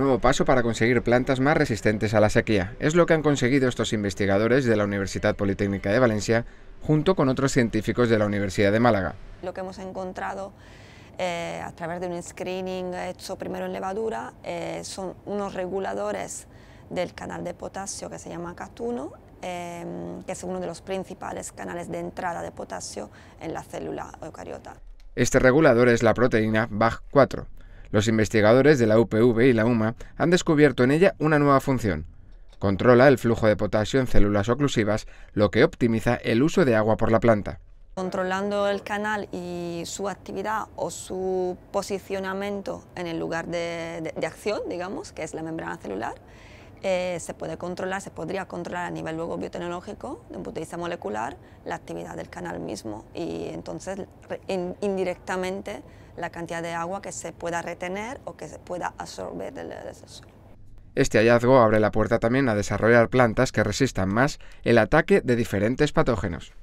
nuevo paso para conseguir plantas más resistentes a la sequía. Es lo que han conseguido estos investigadores de la Universidad Politécnica de Valencia junto con otros científicos de la Universidad de Málaga. Lo que hemos encontrado eh, a través de un screening hecho primero en levadura eh, son unos reguladores del canal de potasio que se llama catuno, eh, que es uno de los principales canales de entrada de potasio en la célula eucariota. Este regulador es la proteína BAG4. Los investigadores de la UPV y la UMA han descubierto en ella una nueva función. Controla el flujo de potasio en células oclusivas, lo que optimiza el uso de agua por la planta. Controlando el canal y su actividad o su posicionamiento en el lugar de, acción, digamos, que es la membrana celular, eh, se puede controlar, se podría controlar a nivel luego biotecnológico, de punto de vista molecular, la actividad del canal mismo y entonces indirectamente la cantidad de agua que se pueda retener o que se pueda absorber del, del suelo. Este hallazgo abre la puerta también a desarrollar plantas que resistan más el ataque de diferentes patógenos.